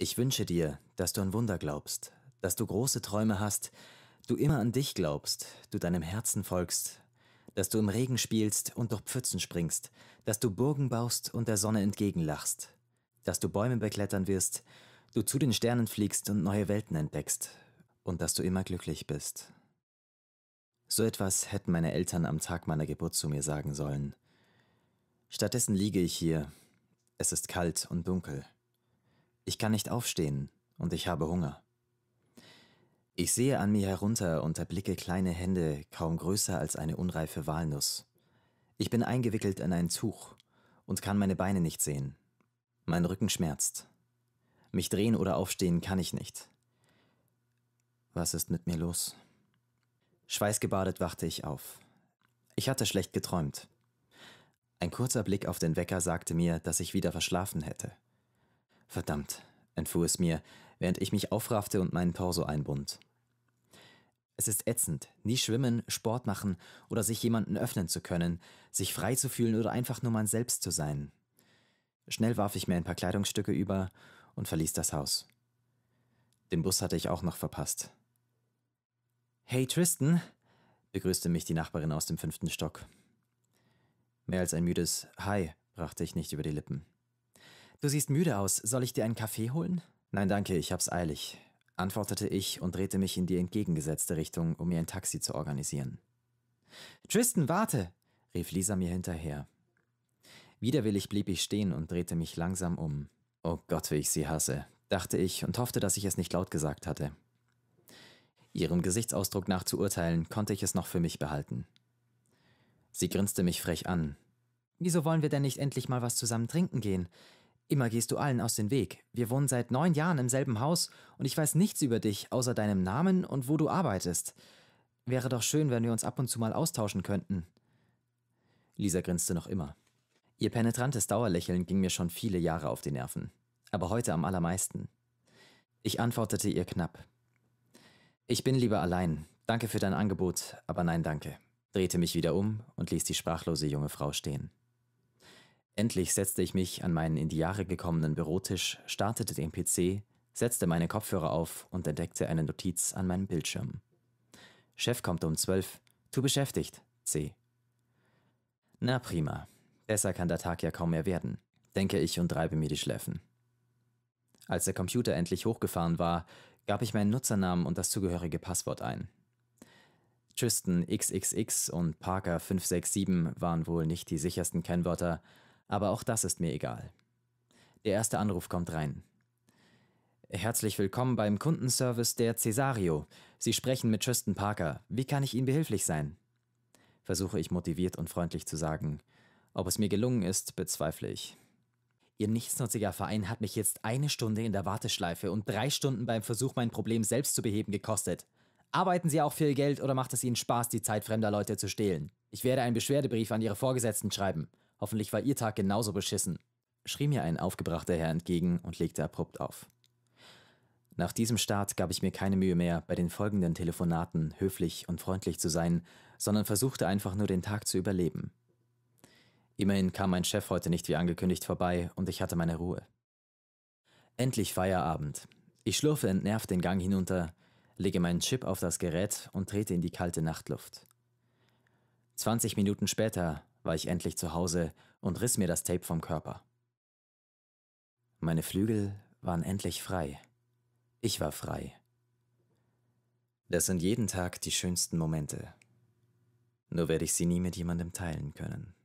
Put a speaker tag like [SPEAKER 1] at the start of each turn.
[SPEAKER 1] Ich wünsche dir, dass du an Wunder glaubst, dass du große Träume hast, du immer an dich glaubst, du deinem Herzen folgst, dass du im Regen spielst und durch Pfützen springst, dass du Burgen baust und der Sonne entgegenlachst, dass du Bäume beklettern wirst, du zu den Sternen fliegst und neue Welten entdeckst und dass du immer glücklich bist. So etwas hätten meine Eltern am Tag meiner Geburt zu mir sagen sollen. Stattdessen liege ich hier. Es ist kalt und dunkel. Ich kann nicht aufstehen und ich habe Hunger. Ich sehe an mir herunter und erblicke kleine Hände, kaum größer als eine unreife Walnuss. Ich bin eingewickelt in ein Tuch und kann meine Beine nicht sehen. Mein Rücken schmerzt. Mich drehen oder aufstehen kann ich nicht. Was ist mit mir los? Schweißgebadet wachte ich auf. Ich hatte schlecht geträumt. Ein kurzer Blick auf den Wecker sagte mir, dass ich wieder verschlafen hätte. Verdammt, entfuhr es mir, während ich mich aufraffte und meinen Torso einbund. Es ist ätzend, nie schwimmen, Sport machen oder sich jemanden öffnen zu können, sich frei zu fühlen oder einfach nur man selbst zu sein. Schnell warf ich mir ein paar Kleidungsstücke über und verließ das Haus. Den Bus hatte ich auch noch verpasst. Hey Tristan, begrüßte mich die Nachbarin aus dem fünften Stock. Mehr als ein müdes Hi brachte ich nicht über die Lippen. Du siehst müde aus, soll ich dir einen Kaffee holen? Nein, danke, ich hab's eilig, antwortete ich und drehte mich in die entgegengesetzte Richtung, um mir ein Taxi zu organisieren. Tristan, warte! rief Lisa mir hinterher. Widerwillig blieb ich stehen und drehte mich langsam um. Oh Gott, wie ich sie hasse, dachte ich und hoffte, dass ich es nicht laut gesagt hatte. Ihrem Gesichtsausdruck nach zu urteilen, konnte ich es noch für mich behalten. Sie grinste mich frech an. Wieso wollen wir denn nicht endlich mal was zusammen trinken gehen? Immer gehst du allen aus dem Weg. Wir wohnen seit neun Jahren im selben Haus und ich weiß nichts über dich, außer deinem Namen und wo du arbeitest. Wäre doch schön, wenn wir uns ab und zu mal austauschen könnten. Lisa grinste noch immer. Ihr penetrantes Dauerlächeln ging mir schon viele Jahre auf die Nerven, aber heute am allermeisten. Ich antwortete ihr knapp. Ich bin lieber allein. Danke für dein Angebot, aber nein, danke. Drehte mich wieder um und ließ die sprachlose junge Frau stehen. Endlich setzte ich mich an meinen in die Jahre gekommenen Bürotisch, startete den PC, setzte meine Kopfhörer auf und entdeckte eine Notiz an meinem Bildschirm. Chef kommt um zwölf. Du beschäftigt. C. Na prima. Besser kann der Tag ja kaum mehr werden, denke ich und reibe mir die Schläfen. Als der Computer endlich hochgefahren war, gab ich meinen Nutzernamen und das zugehörige Passwort ein. Tristan XXX und Parker 567 waren wohl nicht die sichersten Kennwörter, aber auch das ist mir egal. Der erste Anruf kommt rein. Herzlich willkommen beim Kundenservice der Cesario. Sie sprechen mit Tristan Parker. Wie kann ich Ihnen behilflich sein? Versuche ich motiviert und freundlich zu sagen. Ob es mir gelungen ist, bezweifle ich. Ihr nichtsnutziger Verein hat mich jetzt eine Stunde in der Warteschleife und drei Stunden beim Versuch, mein Problem selbst zu beheben, gekostet. Arbeiten Sie auch für Ihr Geld oder macht es Ihnen Spaß, die Zeit fremder Leute zu stehlen? Ich werde einen Beschwerdebrief an Ihre Vorgesetzten schreiben. Hoffentlich war ihr Tag genauso beschissen, schrie mir ein aufgebrachter Herr entgegen und legte abrupt auf. Nach diesem Start gab ich mir keine Mühe mehr, bei den folgenden Telefonaten höflich und freundlich zu sein, sondern versuchte einfach nur den Tag zu überleben. Immerhin kam mein Chef heute nicht wie angekündigt vorbei und ich hatte meine Ruhe. Endlich Feierabend. Ich schlurfe entnervt den Gang hinunter, lege meinen Chip auf das Gerät und trete in die kalte Nachtluft. 20 Minuten später war ich endlich zu Hause und riss mir das Tape vom Körper. Meine Flügel waren endlich frei. Ich war frei. Das sind jeden Tag die schönsten Momente. Nur werde ich sie nie mit jemandem teilen können.